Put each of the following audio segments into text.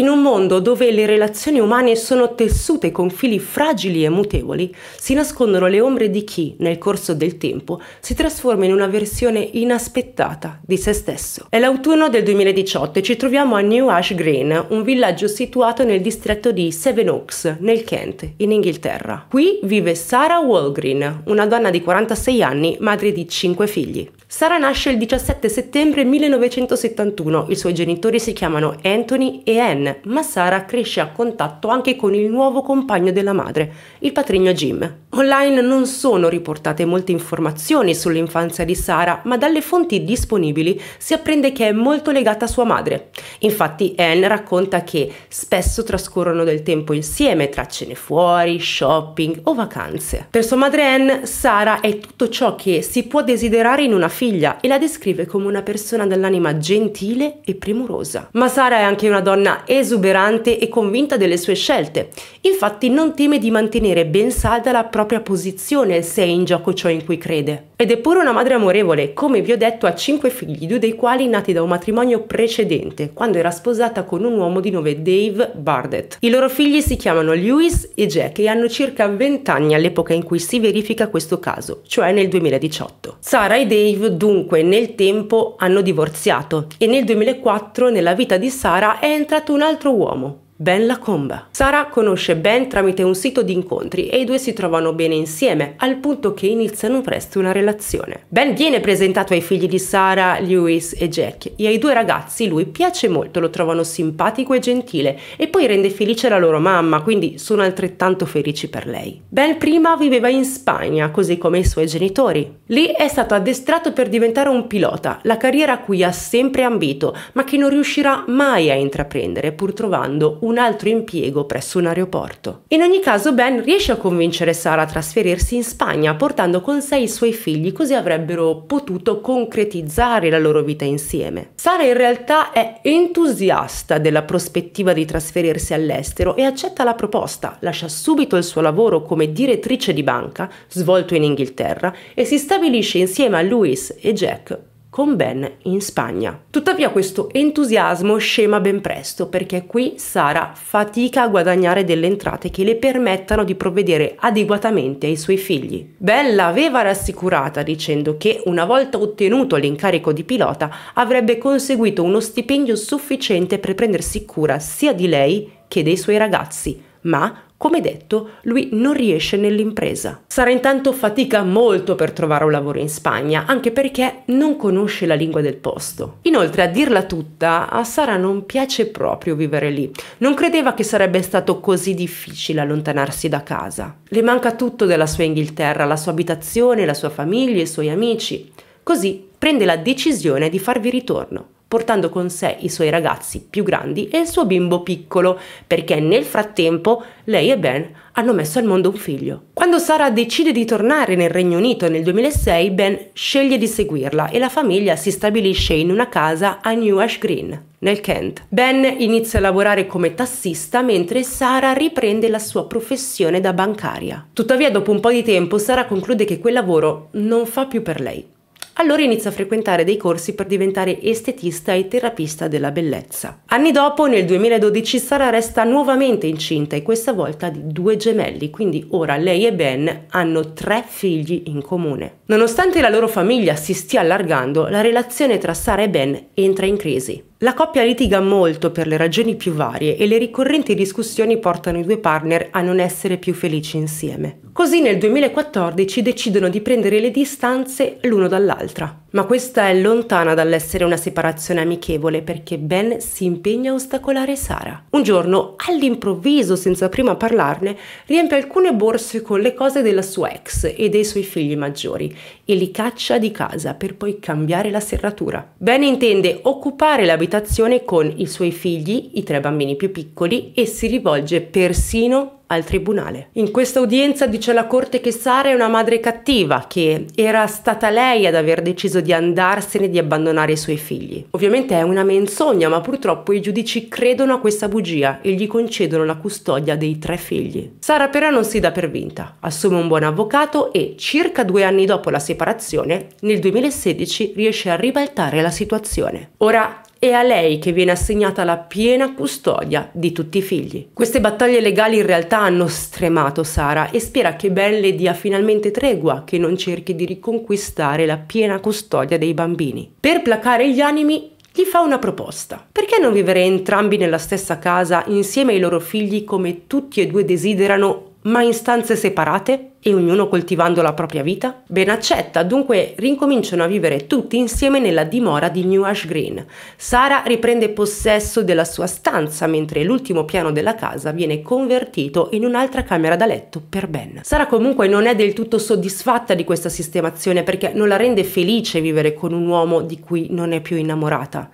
In un mondo dove le relazioni umane sono tessute con fili fragili e mutevoli, si nascondono le ombre di chi, nel corso del tempo, si trasforma in una versione inaspettata di se stesso. È l'autunno del 2018 e ci troviamo a New Ash Green, un villaggio situato nel distretto di Seven Oaks, nel Kent, in Inghilterra. Qui vive Sarah Walgreen, una donna di 46 anni, madre di 5 figli. Sara nasce il 17 settembre 1971, i suoi genitori si chiamano Anthony e Anne bene, ma Sara cresce a contatto anche con il nuovo compagno della madre, il patrigno Jim. Online non sono riportate molte informazioni sull'infanzia di Sara, ma dalle fonti disponibili si apprende che è molto legata a sua madre. Infatti Anne racconta che spesso trascorrono del tempo insieme tra cene fuori, shopping o vacanze. Per sua madre Anne, Sara è tutto ciò che si può desiderare in una figlia e la descrive come una persona dall'anima gentile e premurosa. Ma Sara è anche una donna estremamente esuberante e convinta delle sue scelte. Infatti non teme di mantenere ben salda la propria posizione se è in gioco ciò in cui crede. Ed è pure una madre amorevole, come vi ho detto ha cinque figli, due dei quali nati da un matrimonio precedente, quando era sposata con un uomo di nome Dave Bardet. I loro figli si chiamano Lewis e Jack e hanno circa 20 anni all'epoca in cui si verifica questo caso, cioè nel 2018. Sara e Dave dunque nel tempo hanno divorziato e nel 2004 nella vita di Sara è entrato un un altro uomo, Ben Lacombe. Sara conosce Ben tramite un sito di incontri e i due si trovano bene insieme, al punto che iniziano presto una relazione. Ben viene presentato ai figli di Sara, Lewis e Jack, e ai due ragazzi lui piace molto, lo trovano simpatico e gentile, e poi rende felice la loro mamma, quindi sono altrettanto felici per lei. Ben prima viveva in Spagna, così come i suoi genitori. Lì è stato addestrato per diventare un pilota, la carriera a cui ha sempre ambito, ma che non riuscirà mai a intraprendere, pur trovando un un altro impiego presso un aeroporto. In ogni caso Ben riesce a convincere Sara a trasferirsi in Spagna portando con sé i suoi figli così avrebbero potuto concretizzare la loro vita insieme. Sara in realtà è entusiasta della prospettiva di trasferirsi all'estero e accetta la proposta, lascia subito il suo lavoro come direttrice di banca, svolto in Inghilterra, e si stabilisce insieme a Louis e Jack con Ben in Spagna. Tuttavia questo entusiasmo scema ben presto perché qui Sara fatica a guadagnare delle entrate che le permettano di provvedere adeguatamente ai suoi figli. Ben l'aveva rassicurata dicendo che una volta ottenuto l'incarico di pilota avrebbe conseguito uno stipendio sufficiente per prendersi cura sia di lei che dei suoi ragazzi ma come detto, lui non riesce nell'impresa. Sara intanto fatica molto per trovare un lavoro in Spagna, anche perché non conosce la lingua del posto. Inoltre, a dirla tutta, a Sara non piace proprio vivere lì. Non credeva che sarebbe stato così difficile allontanarsi da casa. Le manca tutto della sua Inghilterra, la sua abitazione, la sua famiglia, i suoi amici. Così prende la decisione di farvi ritorno portando con sé i suoi ragazzi più grandi e il suo bimbo piccolo, perché nel frattempo lei e Ben hanno messo al mondo un figlio. Quando Sara decide di tornare nel Regno Unito nel 2006, Ben sceglie di seguirla e la famiglia si stabilisce in una casa a New Ash Green, nel Kent. Ben inizia a lavorare come tassista mentre Sara riprende la sua professione da bancaria. Tuttavia, dopo un po' di tempo, Sara conclude che quel lavoro non fa più per lei allora inizia a frequentare dei corsi per diventare estetista e terapista della bellezza. Anni dopo, nel 2012, Sara resta nuovamente incinta e questa volta di due gemelli, quindi ora lei e Ben hanno tre figli in comune. Nonostante la loro famiglia si stia allargando, la relazione tra Sara e Ben entra in crisi. La coppia litiga molto per le ragioni più varie e le ricorrenti discussioni portano i due partner a non essere più felici insieme. Così nel 2014 decidono di prendere le distanze l'uno dall'altra. Ma questa è lontana dall'essere una separazione amichevole perché Ben si impegna a ostacolare Sara. Un giorno, all'improvviso, senza prima parlarne, riempie alcune borse con le cose della sua ex e dei suoi figli maggiori e li caccia di casa per poi cambiare la serratura. Ben intende occupare l'abitazione con i suoi figli, i tre bambini più piccoli, e si rivolge persino al tribunale. In questa udienza dice la corte che Sara è una madre cattiva, che era stata lei ad aver deciso di andarsene e di abbandonare i suoi figli. Ovviamente è una menzogna, ma purtroppo i giudici credono a questa bugia e gli concedono la custodia dei tre figli. Sara però non si dà per vinta, assume un buon avvocato e circa due anni dopo la separazione, nel 2016 riesce a ribaltare la situazione. Ora è a lei che viene assegnata la piena custodia di tutti i figli. Queste battaglie legali in realtà hanno stremato Sara e spera che Ben le dia finalmente tregua, che non cerchi di riconquistare la piena custodia dei bambini. Per placare gli animi, gli fa una proposta. Perché non vivere entrambi nella stessa casa insieme ai loro figli come tutti e due desiderano ma in stanze separate e ognuno coltivando la propria vita? Ben accetta, dunque rincominciano a vivere tutti insieme nella dimora di New Ash Green. Sara riprende possesso della sua stanza mentre l'ultimo piano della casa viene convertito in un'altra camera da letto per Ben. Sara comunque non è del tutto soddisfatta di questa sistemazione perché non la rende felice vivere con un uomo di cui non è più innamorata,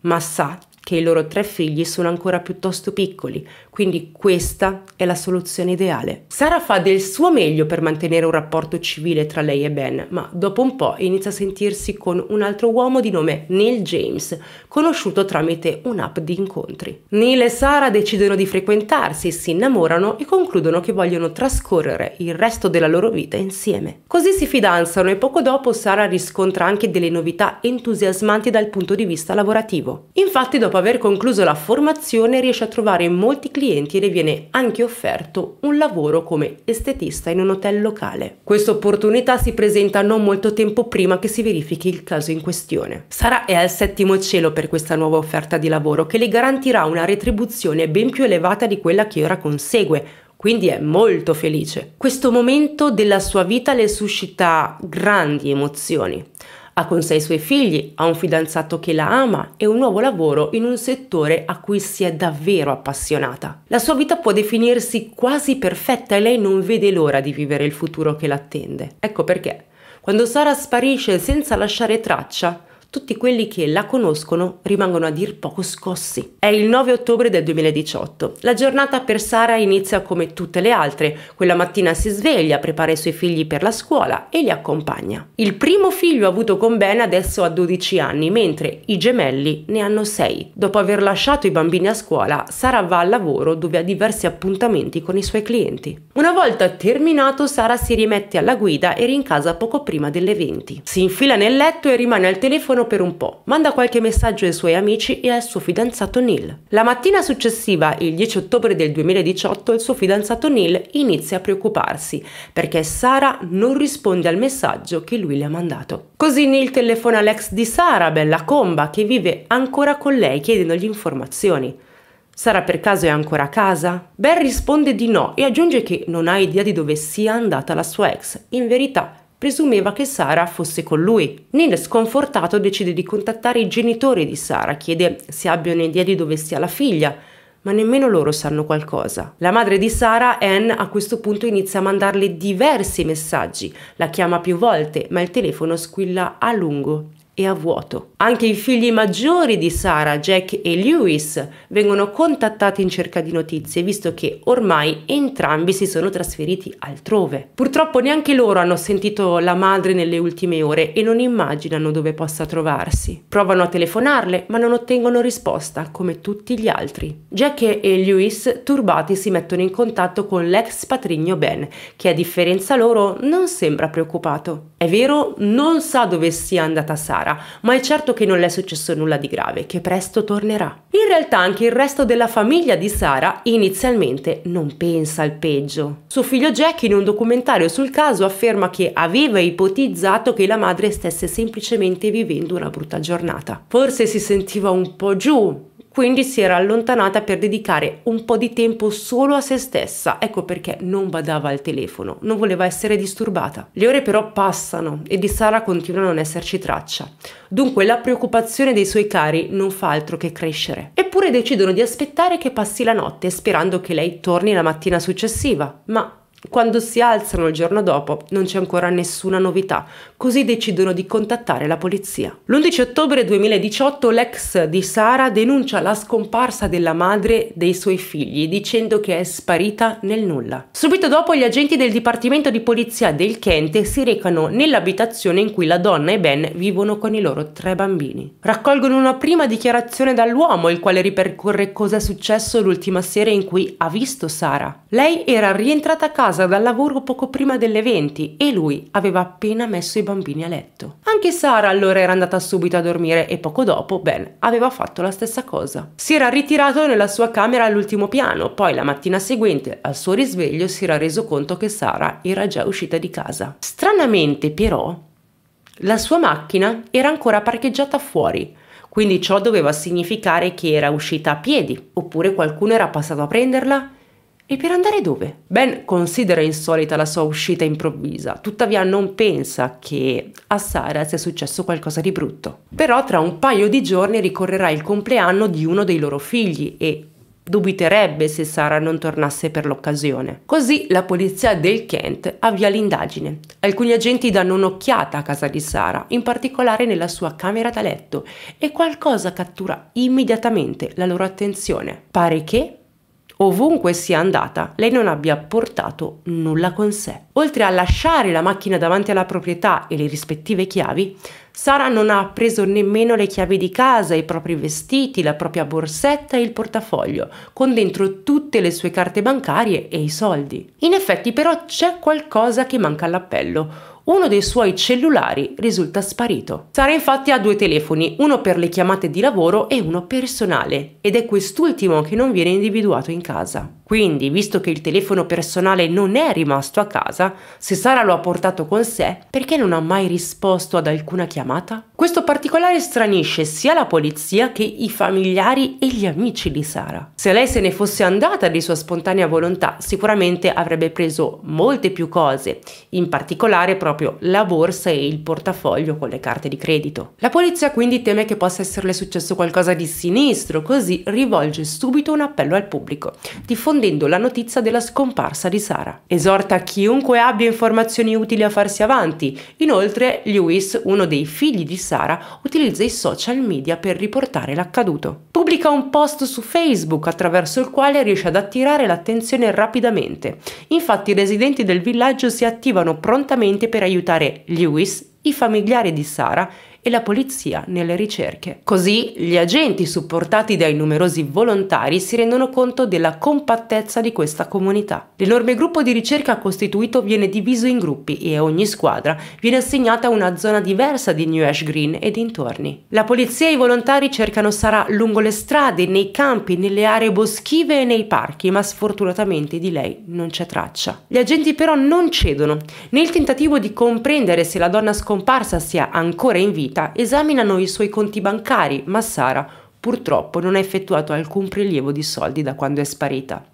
ma sa che i loro tre figli sono ancora piuttosto piccoli, quindi questa è la soluzione ideale. Sara fa del suo meglio per mantenere un rapporto civile tra lei e Ben, ma dopo un po' inizia a sentirsi con un altro uomo di nome Neil James, conosciuto tramite un'app di incontri. Neil e Sara decidono di frequentarsi, si innamorano e concludono che vogliono trascorrere il resto della loro vita insieme. Così si fidanzano e poco dopo Sara riscontra anche delle novità entusiasmanti dal punto di vista lavorativo. Infatti dopo aver concluso la formazione riesce a trovare molti clienti clienti le viene anche offerto un lavoro come estetista in un hotel locale. Questa opportunità si presenta non molto tempo prima che si verifichi il caso in questione. Sara è al settimo cielo per questa nuova offerta di lavoro che le garantirà una retribuzione ben più elevata di quella che ora consegue, quindi è molto felice. Questo momento della sua vita le suscita grandi emozioni. Ha con sé i suoi figli, ha un fidanzato che la ama e un nuovo lavoro in un settore a cui si è davvero appassionata. La sua vita può definirsi quasi perfetta e lei non vede l'ora di vivere il futuro che l'attende. Ecco perché, quando Sara sparisce senza lasciare traccia, tutti quelli che la conoscono rimangono a dir poco scossi. È il 9 ottobre del 2018. La giornata per Sara inizia come tutte le altre. Quella mattina si sveglia, prepara i suoi figli per la scuola e li accompagna. Il primo figlio avuto con Ben adesso ha 12 anni, mentre i gemelli ne hanno 6. Dopo aver lasciato i bambini a scuola, Sara va al lavoro dove ha diversi appuntamenti con i suoi clienti. Una volta terminato, Sara si rimette alla guida e rincasa poco prima delle 20. Si infila nel letto e rimane al telefono meno per un po'. Manda qualche messaggio ai suoi amici e al suo fidanzato Neil. La mattina successiva, il 10 ottobre del 2018, il suo fidanzato Neil inizia a preoccuparsi perché Sara non risponde al messaggio che lui le ha mandato. Così Neil telefona all'ex di Sara, Bella Comba, che vive ancora con lei chiedendogli informazioni. Sara per caso è ancora a casa? Ben risponde di no e aggiunge che non ha idea di dove sia andata la sua ex. In verità Presumeva che Sara fosse con lui. Neil, sconfortato, decide di contattare i genitori di Sara, chiede se abbiano idea di dove sia la figlia, ma nemmeno loro sanno qualcosa. La madre di Sara, Anne, a questo punto inizia a mandarle diversi messaggi, la chiama più volte, ma il telefono squilla a lungo e a vuoto. Anche i figli maggiori di Sara, Jack e Lewis, vengono contattati in cerca di notizie, visto che ormai entrambi si sono trasferiti altrove. Purtroppo neanche loro hanno sentito la madre nelle ultime ore e non immaginano dove possa trovarsi. Provano a telefonarle, ma non ottengono risposta, come tutti gli altri. Jack e Lewis, turbati, si mettono in contatto con l'ex patrigno Ben, che a differenza loro non sembra preoccupato. È vero, non sa dove sia andata Sara, Chiara, ma è certo che non le è successo nulla di grave, che presto tornerà. In realtà anche il resto della famiglia di Sara inizialmente non pensa al peggio. Suo figlio Jack in un documentario sul caso afferma che aveva ipotizzato che la madre stesse semplicemente vivendo una brutta giornata. Forse si sentiva un po' giù, quindi si era allontanata per dedicare un po' di tempo solo a se stessa, ecco perché non badava al telefono, non voleva essere disturbata. Le ore però passano e di Sara continua a non esserci traccia, dunque la preoccupazione dei suoi cari non fa altro che crescere. Eppure decidono di aspettare che passi la notte, sperando che lei torni la mattina successiva, ma quando si alzano il giorno dopo non c'è ancora nessuna novità, così decidono di contattare la polizia. L'11 ottobre 2018 l'ex di Sara denuncia la scomparsa della madre dei suoi figli dicendo che è sparita nel nulla. Subito dopo gli agenti del Dipartimento di Polizia del Kent si recano nell'abitazione in cui la donna e Ben vivono con i loro tre bambini. Raccolgono una prima dichiarazione dall'uomo il quale ripercorre cosa è successo l'ultima sera in cui ha visto Sara. Lei era rientrata a casa casa dal lavoro poco prima delle 20 e lui aveva appena messo i bambini a letto. Anche Sara allora era andata subito a dormire e poco dopo Ben aveva fatto la stessa cosa. Si era ritirato nella sua camera all'ultimo piano, poi la mattina seguente al suo risveglio si era reso conto che Sara era già uscita di casa. Stranamente però la sua macchina era ancora parcheggiata fuori, quindi ciò doveva significare che era uscita a piedi, oppure qualcuno era passato a prenderla e per andare dove? Ben considera insolita la sua uscita improvvisa, tuttavia non pensa che a Sara sia successo qualcosa di brutto. Però tra un paio di giorni ricorrerà il compleanno di uno dei loro figli e dubiterebbe se Sara non tornasse per l'occasione. Così la polizia del Kent avvia l'indagine. Alcuni agenti danno un'occhiata a casa di Sara, in particolare nella sua camera da letto, e qualcosa cattura immediatamente la loro attenzione. Pare che ovunque sia andata, lei non abbia portato nulla con sé. Oltre a lasciare la macchina davanti alla proprietà e le rispettive chiavi, Sara non ha preso nemmeno le chiavi di casa, i propri vestiti, la propria borsetta e il portafoglio, con dentro tutte le sue carte bancarie e i soldi. In effetti però c'è qualcosa che manca all'appello, uno dei suoi cellulari risulta sparito. Sara infatti ha due telefoni, uno per le chiamate di lavoro e uno personale, ed è quest'ultimo che non viene individuato in casa. Quindi, visto che il telefono personale non è rimasto a casa, se Sara lo ha portato con sé, perché non ha mai risposto ad alcuna chiamata? Questo particolare stranisce sia la polizia che i familiari e gli amici di Sara. Se lei se ne fosse andata di sua spontanea volontà, sicuramente avrebbe preso molte più cose, in particolare proprio proprio la borsa e il portafoglio con le carte di credito. La polizia quindi teme che possa esserle successo qualcosa di sinistro, così rivolge subito un appello al pubblico, diffondendo la notizia della scomparsa di Sara. Esorta chiunque abbia informazioni utili a farsi avanti. Inoltre, Lewis, uno dei figli di Sara, utilizza i social media per riportare l'accaduto. Pubblica un post su Facebook attraverso il quale riesce ad attirare l'attenzione rapidamente. Infatti i residenti del villaggio si attivano prontamente per aiutare Lewis, i familiari di Sara e la polizia nelle ricerche. Così gli agenti supportati dai numerosi volontari si rendono conto della compattezza di questa comunità. L'enorme gruppo di ricerca costituito viene diviso in gruppi e a ogni squadra viene assegnata una zona diversa di New Ash Green e dintorni. La polizia e i volontari cercano Sarah lungo le strade, nei campi, nelle aree boschive e nei parchi, ma sfortunatamente di lei non c'è traccia. Gli agenti però non cedono. Nel tentativo di comprendere se la donna scomparsa sia ancora in vita, vita esaminano i suoi conti bancari, ma Sara purtroppo non ha effettuato alcun prelievo di soldi da quando è sparita.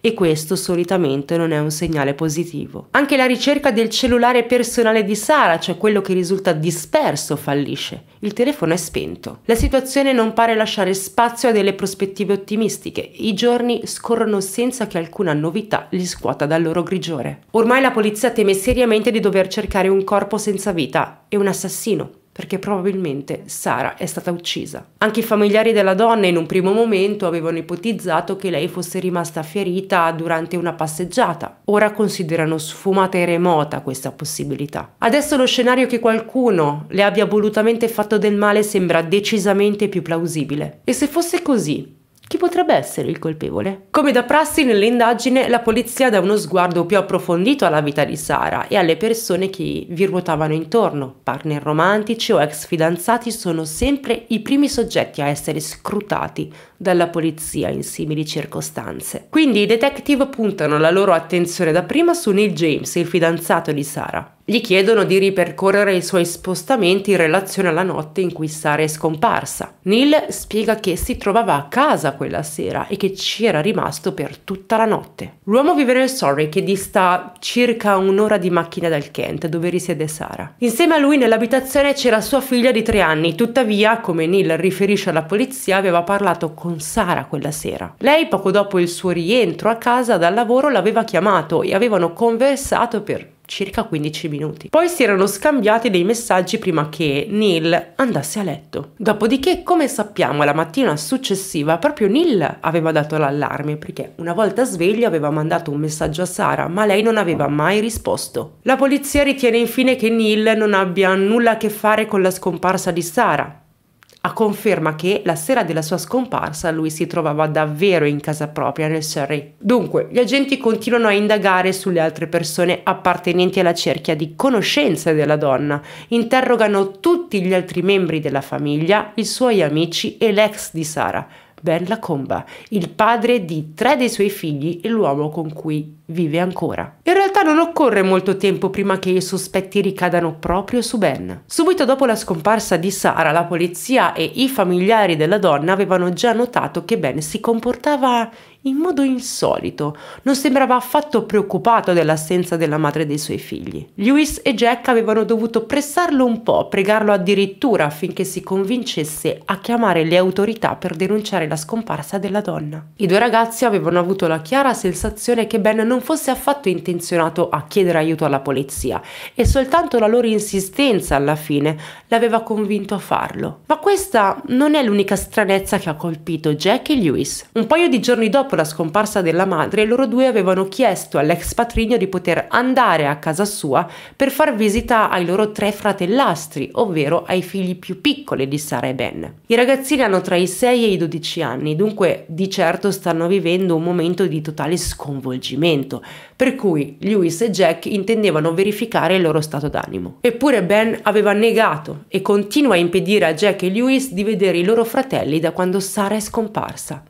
E questo solitamente non è un segnale positivo. Anche la ricerca del cellulare personale di Sara, cioè quello che risulta disperso, fallisce. Il telefono è spento. La situazione non pare lasciare spazio a delle prospettive ottimistiche. I giorni scorrono senza che alcuna novità li scuota dal loro grigiore. Ormai la polizia teme seriamente di dover cercare un corpo senza vita e un assassino perché probabilmente Sara è stata uccisa. Anche i familiari della donna in un primo momento avevano ipotizzato che lei fosse rimasta ferita durante una passeggiata, ora considerano sfumata e remota questa possibilità. Adesso lo scenario che qualcuno le abbia volutamente fatto del male sembra decisamente più plausibile. E se fosse così, chi potrebbe essere il colpevole? Come da prassi nell'indagine, la polizia dà uno sguardo più approfondito alla vita di Sara e alle persone che vi ruotavano intorno. Partner romantici o ex fidanzati sono sempre i primi soggetti a essere scrutati dalla polizia in simili circostanze. Quindi i detective puntano la loro attenzione dapprima su Neil James, il fidanzato di Sara. Gli chiedono di ripercorrere i suoi spostamenti in relazione alla notte in cui Sara è scomparsa. Neil spiega che si trovava a casa quella sera e che ci era rimasto per tutta la notte. L'uomo vive nel Surrey che dista circa un'ora di macchina dal Kent dove risiede Sara. Insieme a lui nell'abitazione c'era sua figlia di tre anni, tuttavia come Neil riferisce alla polizia aveva parlato con con Sara quella sera. Lei poco dopo il suo rientro a casa dal lavoro l'aveva chiamato e avevano conversato per circa 15 minuti. Poi si erano scambiati dei messaggi prima che Neil andasse a letto. Dopodiché, come sappiamo, la mattina successiva proprio Neil aveva dato l'allarme perché una volta sveglio aveva mandato un messaggio a Sara, ma lei non aveva mai risposto. La polizia ritiene infine che Neil non abbia nulla a che fare con la scomparsa di Sara, a conferma che la sera della sua scomparsa lui si trovava davvero in casa propria nel Surrey. Dunque, gli agenti continuano a indagare sulle altre persone appartenenti alla cerchia di conoscenze della donna, interrogano tutti gli altri membri della famiglia, i suoi amici e l'ex di Sara, Ben Lacomba, il padre di tre dei suoi figli e l'uomo con cui vive ancora. In realtà non occorre molto tempo prima che i sospetti ricadano proprio su Ben. Subito dopo la scomparsa di Sara, la polizia e i familiari della donna avevano già notato che Ben si comportava in modo insolito. Non sembrava affatto preoccupato dell'assenza della madre dei suoi figli. Lewis e Jack avevano dovuto pressarlo un po', pregarlo addirittura affinché si convincesse a chiamare le autorità per denunciare la scomparsa della donna. I due ragazzi avevano avuto la chiara sensazione che Ben non fosse affatto intenzionato a chiedere aiuto alla polizia e soltanto la loro insistenza alla fine l'aveva convinto a farlo. Ma questa non è l'unica stranezza che ha colpito Jack e Lewis. Un paio di giorni dopo la scomparsa della madre, loro due avevano chiesto all'ex patrigno di poter andare a casa sua per far visita ai loro tre fratellastri, ovvero ai figli più piccoli di Sara e Ben. I ragazzini hanno tra i 6 e i 12 anni, dunque di certo stanno vivendo un momento di totale sconvolgimento, per cui Lewis e Jack intendevano verificare il loro stato d'animo. Eppure Ben aveva negato e continua a impedire a Jack e Lewis di vedere i loro fratelli da quando Sara è scomparsa.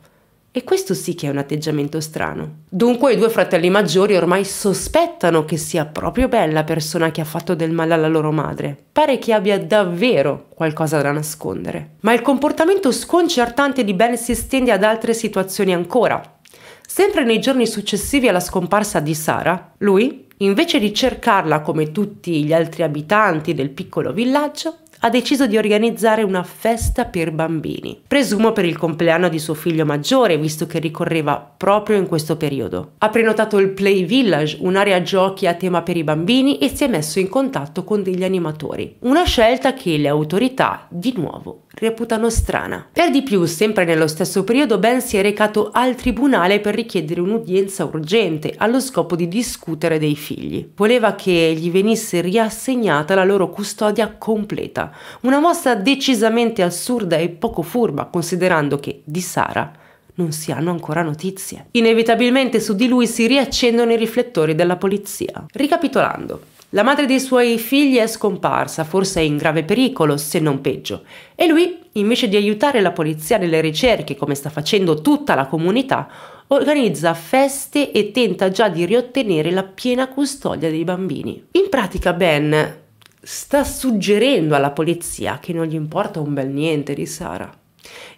E questo sì che è un atteggiamento strano. Dunque i due fratelli maggiori ormai sospettano che sia proprio Bella la persona che ha fatto del male alla loro madre. Pare che abbia davvero qualcosa da nascondere. Ma il comportamento sconcertante di Ben si estende ad altre situazioni ancora. Sempre nei giorni successivi alla scomparsa di Sara, lui, invece di cercarla come tutti gli altri abitanti del piccolo villaggio, ha deciso di organizzare una festa per bambini, presumo per il compleanno di suo figlio maggiore, visto che ricorreva proprio in questo periodo. Ha prenotato il Play Village, un'area giochi a tema per i bambini, e si è messo in contatto con degli animatori. Una scelta che le autorità, di nuovo, reputano strana. Per di più, sempre nello stesso periodo, Ben si è recato al tribunale per richiedere un'udienza urgente, allo scopo di discutere dei figli. Voleva che gli venisse riassegnata la loro custodia completa una mossa decisamente assurda e poco furba considerando che di Sara non si hanno ancora notizie. Inevitabilmente su di lui si riaccendono i riflettori della polizia. Ricapitolando, la madre dei suoi figli è scomparsa, forse in grave pericolo, se non peggio, e lui, invece di aiutare la polizia nelle ricerche, come sta facendo tutta la comunità, organizza feste e tenta già di riottenere la piena custodia dei bambini. In pratica Ben sta suggerendo alla polizia che non gli importa un bel niente di Sara.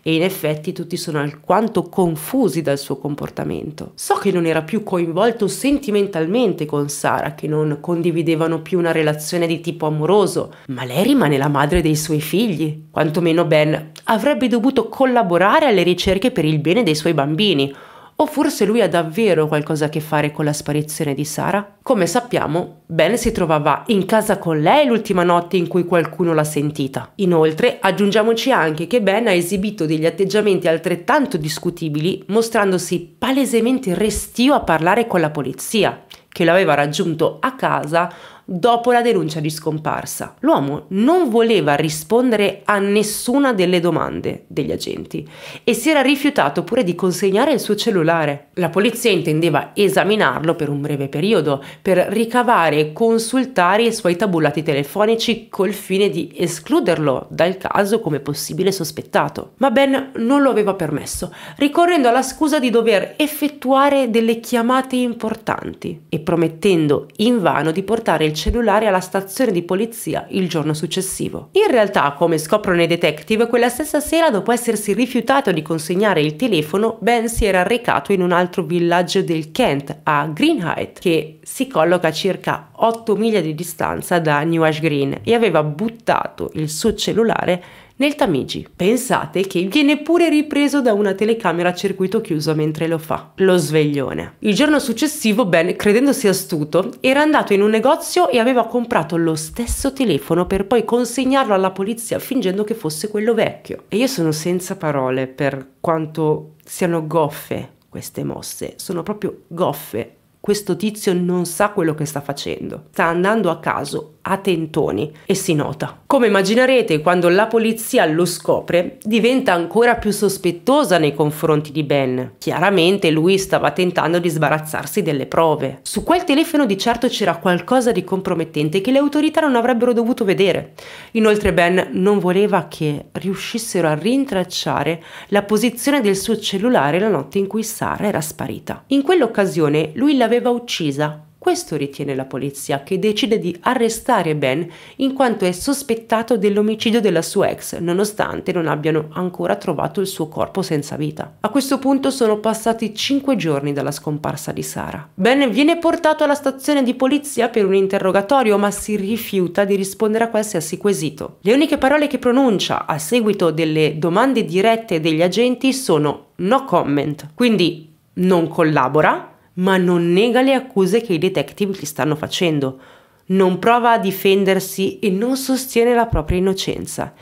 E in effetti tutti sono alquanto confusi dal suo comportamento. So che non era più coinvolto sentimentalmente con Sara, che non condividevano più una relazione di tipo amoroso, ma lei rimane la madre dei suoi figli. Quantomeno Ben avrebbe dovuto collaborare alle ricerche per il bene dei suoi bambini, o forse lui ha davvero qualcosa a che fare con la sparizione di Sara? Come sappiamo, Ben si trovava in casa con lei l'ultima notte in cui qualcuno l'ha sentita. Inoltre, aggiungiamoci anche che Ben ha esibito degli atteggiamenti altrettanto discutibili, mostrandosi palesemente restio a parlare con la polizia, che lo aveva raggiunto a casa dopo la denuncia di scomparsa. L'uomo non voleva rispondere a nessuna delle domande degli agenti e si era rifiutato pure di consegnare il suo cellulare. La polizia intendeva esaminarlo per un breve periodo per ricavare e consultare i suoi tabulati telefonici col fine di escluderlo dal caso come possibile sospettato. Ma Ben non lo aveva permesso, ricorrendo alla scusa di dover effettuare delle chiamate importanti e promettendo invano di portare il cellulare alla stazione di polizia il giorno successivo. In realtà, come scoprono i detective, quella stessa sera, dopo essersi rifiutato di consegnare il telefono, Ben si era recato in un altro villaggio del Kent, a Greenhithe, che si colloca a circa 8 miglia di distanza da New Ash Green, e aveva buttato il suo cellulare nel Tamigi. Pensate che viene pure ripreso da una telecamera a circuito chiuso mentre lo fa. Lo sveglione. Il giorno successivo Ben, credendosi astuto, era andato in un negozio e aveva comprato lo stesso telefono per poi consegnarlo alla polizia fingendo che fosse quello vecchio. E io sono senza parole per quanto siano goffe queste mosse, sono proprio goffe questo tizio non sa quello che sta facendo, sta andando a caso, a tentoni e si nota. Come immaginerete, quando la polizia lo scopre, diventa ancora più sospettosa nei confronti di Ben. Chiaramente lui stava tentando di sbarazzarsi delle prove. Su quel telefono di certo c'era qualcosa di compromettente che le autorità non avrebbero dovuto vedere. Inoltre Ben non voleva che riuscissero a rintracciare la posizione del suo cellulare la notte in cui Sara era sparita. In quell'occasione lui l'aveva l'aveva uccisa. Questo ritiene la polizia, che decide di arrestare Ben in quanto è sospettato dell'omicidio della sua ex, nonostante non abbiano ancora trovato il suo corpo senza vita. A questo punto sono passati cinque giorni dalla scomparsa di Sara. Ben viene portato alla stazione di polizia per un interrogatorio, ma si rifiuta di rispondere a qualsiasi quesito. Le uniche parole che pronuncia a seguito delle domande dirette degli agenti sono no comment, quindi non collabora ma non nega le accuse che i detective gli stanno facendo, non prova a difendersi e non sostiene la propria innocenza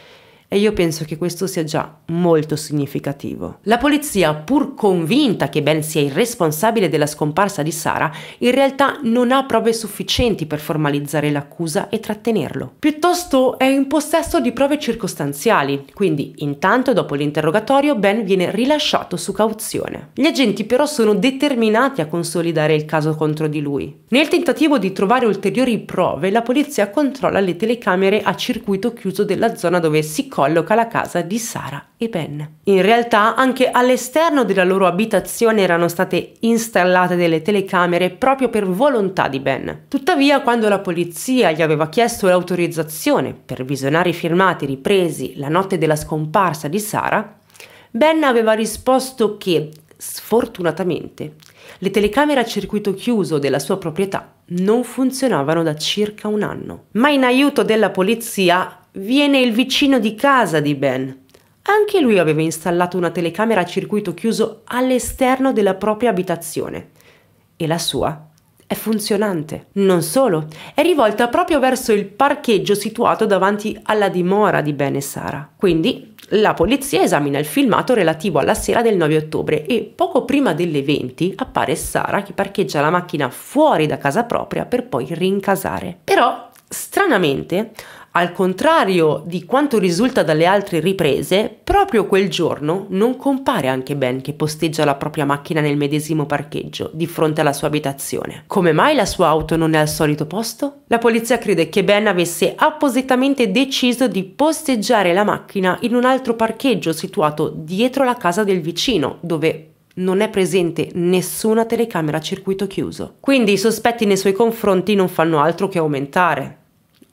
e io penso che questo sia già molto significativo. La polizia, pur convinta che Ben sia il responsabile della scomparsa di Sara, in realtà non ha prove sufficienti per formalizzare l'accusa e trattenerlo. Piuttosto è in possesso di prove circostanziali, quindi intanto dopo l'interrogatorio Ben viene rilasciato su cauzione. Gli agenti però sono determinati a consolidare il caso contro di lui. Nel tentativo di trovare ulteriori prove, la polizia controlla le telecamere a circuito chiuso della zona dove si colloca la casa di Sara e Ben. In realtà anche all'esterno della loro abitazione erano state installate delle telecamere proprio per volontà di Ben. Tuttavia, quando la polizia gli aveva chiesto l'autorizzazione per visionare i filmati ripresi la notte della scomparsa di Sara, Ben aveva risposto che, sfortunatamente, le telecamere a circuito chiuso della sua proprietà non funzionavano da circa un anno. Ma in aiuto della polizia, viene il vicino di casa di Ben. Anche lui aveva installato una telecamera a circuito chiuso all'esterno della propria abitazione. E la sua è funzionante. Non solo, è rivolta proprio verso il parcheggio situato davanti alla dimora di Ben e Sara. Quindi la polizia esamina il filmato relativo alla sera del 9 ottobre e poco prima delle 20 appare Sara che parcheggia la macchina fuori da casa propria per poi rincasare. Però, stranamente, al contrario di quanto risulta dalle altre riprese, proprio quel giorno non compare anche Ben che posteggia la propria macchina nel medesimo parcheggio, di fronte alla sua abitazione. Come mai la sua auto non è al solito posto? La polizia crede che Ben avesse appositamente deciso di posteggiare la macchina in un altro parcheggio situato dietro la casa del vicino, dove non è presente nessuna telecamera a circuito chiuso. Quindi i sospetti nei suoi confronti non fanno altro che aumentare.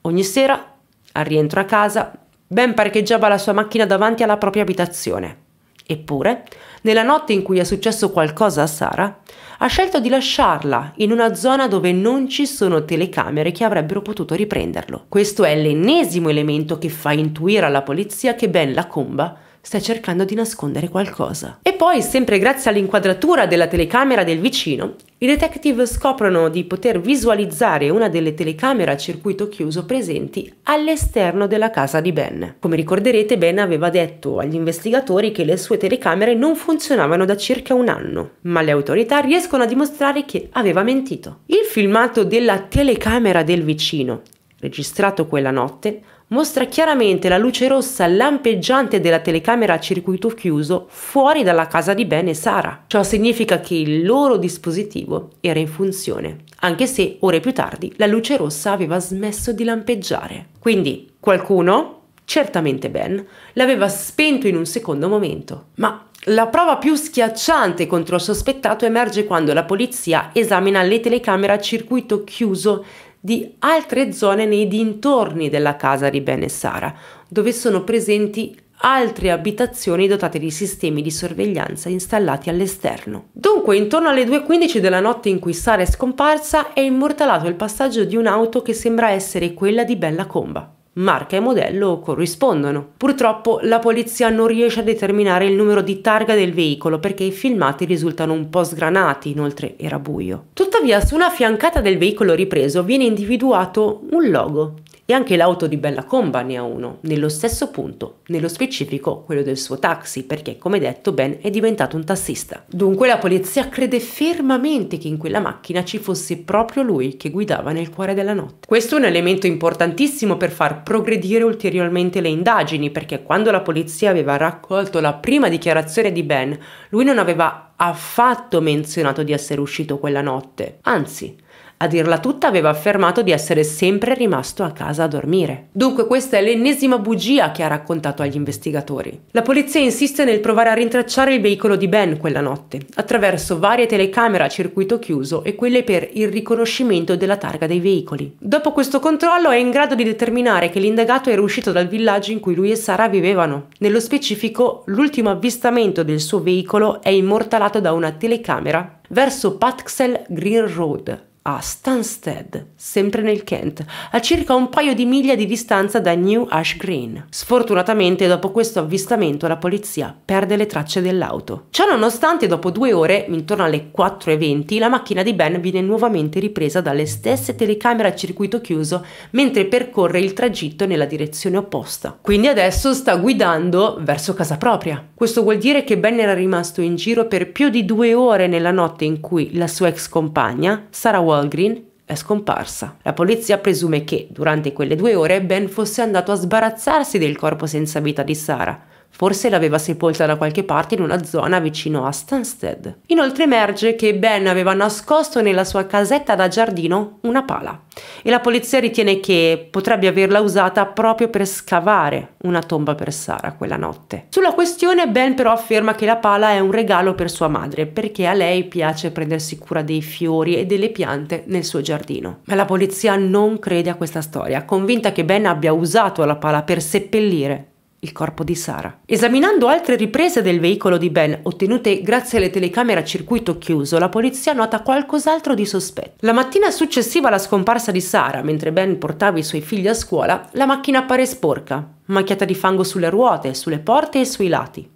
Ogni sera al rientro a casa, Ben parcheggiava la sua macchina davanti alla propria abitazione. Eppure, nella notte in cui è successo qualcosa a Sara, ha scelto di lasciarla in una zona dove non ci sono telecamere che avrebbero potuto riprenderlo. Questo è l'ennesimo elemento che fa intuire alla polizia che Ben Lacomba stai cercando di nascondere qualcosa. E poi, sempre grazie all'inquadratura della telecamera del vicino, i detective scoprono di poter visualizzare una delle telecamere a circuito chiuso presenti all'esterno della casa di Ben. Come ricorderete, Ben aveva detto agli investigatori che le sue telecamere non funzionavano da circa un anno, ma le autorità riescono a dimostrare che aveva mentito. Il filmato della telecamera del vicino, registrato quella notte, mostra chiaramente la luce rossa lampeggiante della telecamera a circuito chiuso fuori dalla casa di Ben e Sara. Ciò significa che il loro dispositivo era in funzione, anche se ore più tardi la luce rossa aveva smesso di lampeggiare. Quindi qualcuno, certamente Ben, l'aveva spento in un secondo momento. Ma la prova più schiacciante contro il sospettato emerge quando la polizia esamina le telecamere a circuito chiuso di altre zone nei dintorni della casa di Ben e Sara, dove sono presenti altre abitazioni dotate di sistemi di sorveglianza installati all'esterno. Dunque, intorno alle 2.15 della notte in cui Sara è scomparsa, è immortalato il passaggio di un'auto che sembra essere quella di Bella Comba marca e modello corrispondono. Purtroppo la polizia non riesce a determinare il numero di targa del veicolo perché i filmati risultano un po' sgranati, inoltre era buio. Tuttavia su una fiancata del veicolo ripreso viene individuato un logo e anche l'auto di Bella Comba ne ha uno, nello stesso punto, nello specifico quello del suo taxi, perché come detto Ben è diventato un tassista. Dunque la polizia crede fermamente che in quella macchina ci fosse proprio lui che guidava nel cuore della notte. Questo è un elemento importantissimo per far progredire ulteriormente le indagini, perché quando la polizia aveva raccolto la prima dichiarazione di Ben, lui non aveva affatto menzionato di essere uscito quella notte. Anzi, a dirla tutta aveva affermato di essere sempre rimasto a casa a dormire. Dunque questa è l'ennesima bugia che ha raccontato agli investigatori. La polizia insiste nel provare a rintracciare il veicolo di Ben quella notte, attraverso varie telecamere a circuito chiuso e quelle per il riconoscimento della targa dei veicoli. Dopo questo controllo è in grado di determinare che l'indagato era uscito dal villaggio in cui lui e Sara vivevano. Nello specifico, l'ultimo avvistamento del suo veicolo è immortalato da una telecamera verso Paxel Green Road, a Stansted, sempre nel Kent, a circa un paio di miglia di distanza da New Ash Green. Sfortunatamente, dopo questo avvistamento, la polizia perde le tracce dell'auto. Ciononostante, dopo due ore, intorno alle 4.20, la macchina di Ben viene nuovamente ripresa dalle stesse telecamere a circuito chiuso mentre percorre il tragitto nella direzione opposta. Quindi adesso sta guidando verso casa propria. Questo vuol dire che Ben era rimasto in giro per più di due ore nella notte in cui la sua ex compagna, Sarah Walker, Walgreen è scomparsa. La polizia presume che, durante quelle due ore, Ben fosse andato a sbarazzarsi del corpo senza vita di Sara, Forse l'aveva sepolta da qualche parte in una zona vicino a Stansted. Inoltre emerge che Ben aveva nascosto nella sua casetta da giardino una pala e la polizia ritiene che potrebbe averla usata proprio per scavare una tomba per Sara quella notte. Sulla questione Ben però afferma che la pala è un regalo per sua madre perché a lei piace prendersi cura dei fiori e delle piante nel suo giardino. Ma la polizia non crede a questa storia, convinta che Ben abbia usato la pala per seppellire il corpo di Sara. Esaminando altre riprese del veicolo di Ben, ottenute grazie alle telecamere a circuito chiuso, la polizia nota qualcos'altro di sospetto. La mattina successiva alla scomparsa di Sara, mentre Ben portava i suoi figli a scuola, la macchina appare sporca, macchiata di fango sulle ruote, sulle porte e sui lati.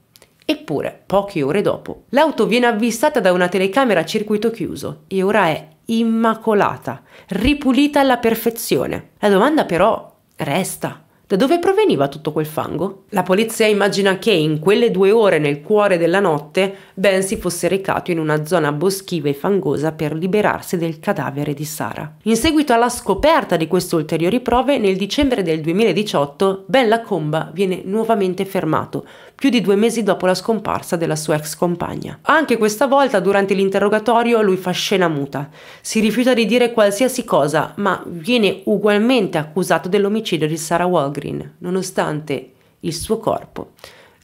Eppure, poche ore dopo, l'auto viene avvistata da una telecamera a circuito chiuso e ora è immacolata, ripulita alla perfezione. La domanda però resta. Da dove proveniva tutto quel fango? La polizia immagina che in quelle due ore nel cuore della notte Ben si fosse recato in una zona boschiva e fangosa per liberarsi del cadavere di Sara. In seguito alla scoperta di queste ulteriori prove, nel dicembre del 2018 Ben Lacomba viene nuovamente fermato, più di due mesi dopo la scomparsa della sua ex compagna. Anche questa volta, durante l'interrogatorio, lui fa scena muta. Si rifiuta di dire qualsiasi cosa, ma viene ugualmente accusato dell'omicidio di Sara Walgreen, nonostante il suo corpo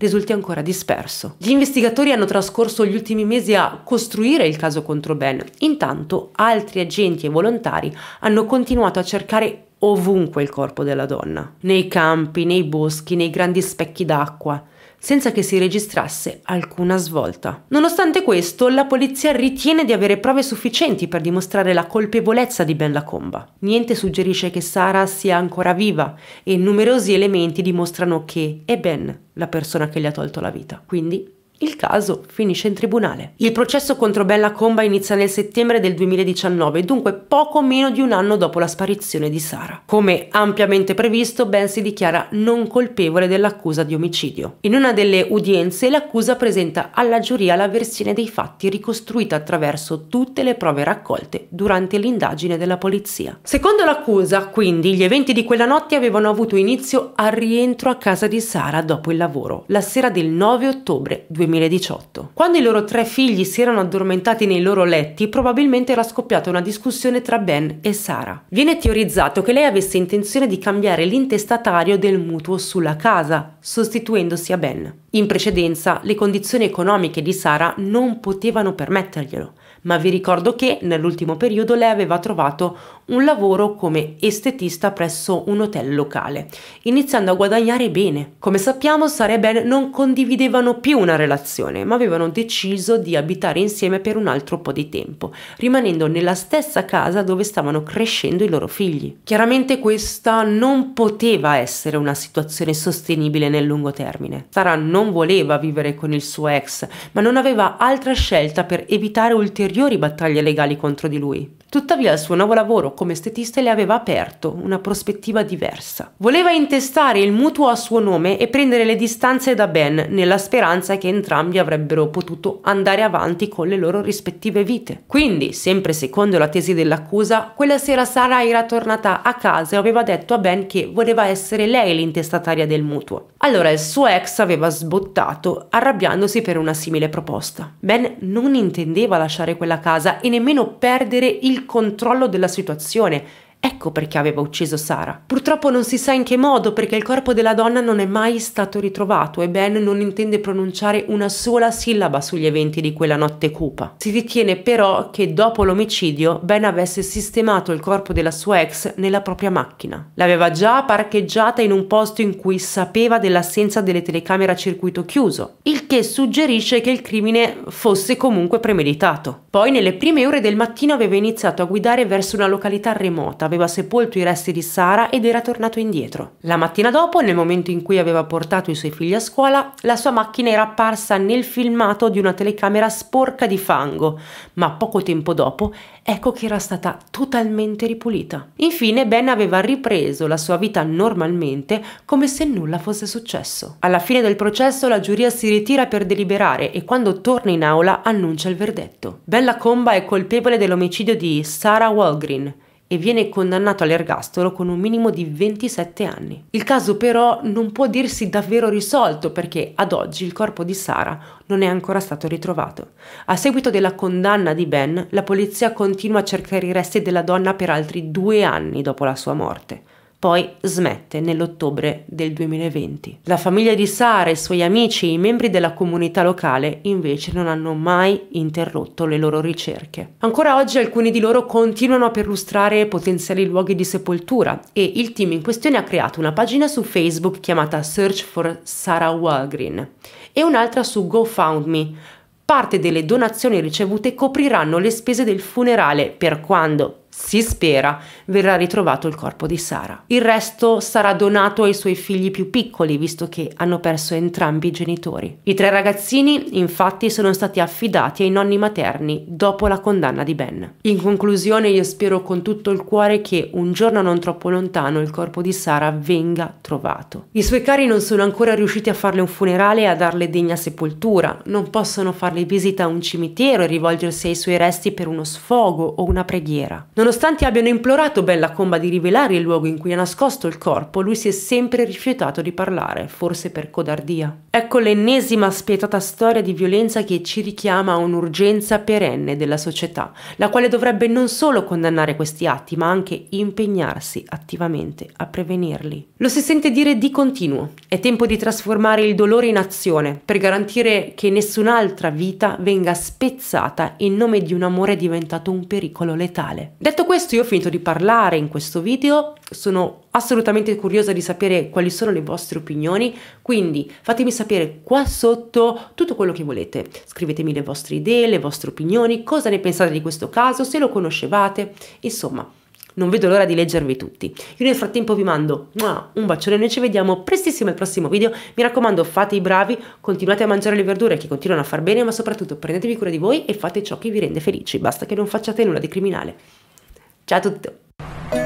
risulti ancora disperso. Gli investigatori hanno trascorso gli ultimi mesi a costruire il caso contro Ben. Intanto altri agenti e volontari hanno continuato a cercare ovunque il corpo della donna, nei campi, nei boschi, nei grandi specchi d'acqua, senza che si registrasse alcuna svolta. Nonostante questo, la polizia ritiene di avere prove sufficienti per dimostrare la colpevolezza di Ben Lacomba. Niente suggerisce che Sara sia ancora viva e numerosi elementi dimostrano che è Ben la persona che gli ha tolto la vita. Quindi il caso finisce in tribunale. Il processo contro Bella Comba inizia nel settembre del 2019, dunque poco meno di un anno dopo la sparizione di Sara. Come ampiamente previsto, Ben si dichiara non colpevole dell'accusa di omicidio. In una delle udienze l'accusa presenta alla giuria la versione dei fatti ricostruita attraverso tutte le prove raccolte durante l'indagine della polizia. Secondo l'accusa, quindi, gli eventi di quella notte avevano avuto inizio al rientro a casa di Sara dopo il lavoro, la sera del 9 ottobre 2019. 2018. Quando i loro tre figli si erano addormentati nei loro letti, probabilmente era scoppiata una discussione tra Ben e Sara. Viene teorizzato che lei avesse intenzione di cambiare l'intestatario del mutuo sulla casa, sostituendosi a Ben. In precedenza, le condizioni economiche di Sara non potevano permetterglielo ma vi ricordo che nell'ultimo periodo lei aveva trovato un lavoro come estetista presso un hotel locale, iniziando a guadagnare bene. Come sappiamo, Sara e Ben non condividevano più una relazione, ma avevano deciso di abitare insieme per un altro po' di tempo, rimanendo nella stessa casa dove stavano crescendo i loro figli. Chiaramente questa non poteva essere una situazione sostenibile nel lungo termine. Sara non voleva vivere con il suo ex, ma non aveva altra scelta per evitare ulteriori ulteriori battaglie legali contro di lui. Tuttavia il suo nuovo lavoro come estetista le aveva aperto una prospettiva diversa. Voleva intestare il mutuo a suo nome e prendere le distanze da Ben nella speranza che entrambi avrebbero potuto andare avanti con le loro rispettive vite. Quindi, sempre secondo la tesi dell'accusa, quella sera Sara era tornata a casa e aveva detto a Ben che voleva essere lei l'intestataria del mutuo. Allora il suo ex aveva sbottato, arrabbiandosi per una simile proposta. Ben non intendeva lasciare quella casa e nemmeno perdere il controllo della situazione Ecco perché aveva ucciso Sara. Purtroppo non si sa in che modo perché il corpo della donna non è mai stato ritrovato e Ben non intende pronunciare una sola sillaba sugli eventi di quella notte cupa. Si ritiene però che dopo l'omicidio Ben avesse sistemato il corpo della sua ex nella propria macchina. L'aveva già parcheggiata in un posto in cui sapeva dell'assenza delle telecamere a circuito chiuso, il che suggerisce che il crimine fosse comunque premeditato. Poi nelle prime ore del mattino aveva iniziato a guidare verso una località remota aveva sepolto i resti di Sara ed era tornato indietro. La mattina dopo, nel momento in cui aveva portato i suoi figli a scuola, la sua macchina era apparsa nel filmato di una telecamera sporca di fango, ma poco tempo dopo ecco che era stata totalmente ripulita. Infine Ben aveva ripreso la sua vita normalmente come se nulla fosse successo. Alla fine del processo la giuria si ritira per deliberare e quando torna in aula annuncia il verdetto. Bella Comba è colpevole dell'omicidio di Sarah Walgreen, e viene condannato all'ergastolo con un minimo di 27 anni. Il caso però non può dirsi davvero risolto perché ad oggi il corpo di Sara non è ancora stato ritrovato. A seguito della condanna di Ben, la polizia continua a cercare i resti della donna per altri due anni dopo la sua morte poi smette nell'ottobre del 2020. La famiglia di Sara, i suoi amici e i membri della comunità locale invece non hanno mai interrotto le loro ricerche. Ancora oggi alcuni di loro continuano a perlustrare potenziali luoghi di sepoltura e il team in questione ha creato una pagina su Facebook chiamata Search for Sarah Walgreen e un'altra su GoFoundMe. Parte delle donazioni ricevute copriranno le spese del funerale per quando, si spera, verrà ritrovato il corpo di Sara. Il resto sarà donato ai suoi figli più piccoli, visto che hanno perso entrambi i genitori. I tre ragazzini, infatti, sono stati affidati ai nonni materni dopo la condanna di Ben. In conclusione, io spero con tutto il cuore che un giorno non troppo lontano il corpo di Sara venga trovato. I suoi cari non sono ancora riusciti a farle un funerale e a darle degna sepoltura, non possono farle visita a un cimitero e rivolgersi ai suoi resti per uno sfogo o una preghiera. Non Nonostante abbiano implorato Bella Comba di rivelare il luogo in cui è nascosto il corpo, lui si è sempre rifiutato di parlare, forse per codardia. Ecco l'ennesima spietata storia di violenza che ci richiama a un'urgenza perenne della società, la quale dovrebbe non solo condannare questi atti, ma anche impegnarsi attivamente a prevenirli. Lo si sente dire di continuo, è tempo di trasformare il dolore in azione, per garantire che nessun'altra vita venga spezzata in nome di un amore diventato un pericolo letale. Detto questo io ho finito di parlare in questo video, sono assolutamente curiosa di sapere quali sono le vostre opinioni, quindi fatemi sapere qua sotto tutto quello che volete. Scrivetemi le vostre idee, le vostre opinioni, cosa ne pensate di questo caso, se lo conoscevate, insomma. Non vedo l'ora di leggervi tutti. Io nel frattempo vi mando un bacione, noi ci vediamo prestissimo al prossimo video. Mi raccomando, fate i bravi, continuate a mangiare le verdure che continuano a far bene, ma soprattutto prendetevi cura di voi e fate ciò che vi rende felici, basta che non facciate nulla di criminale. Ciao a tutti!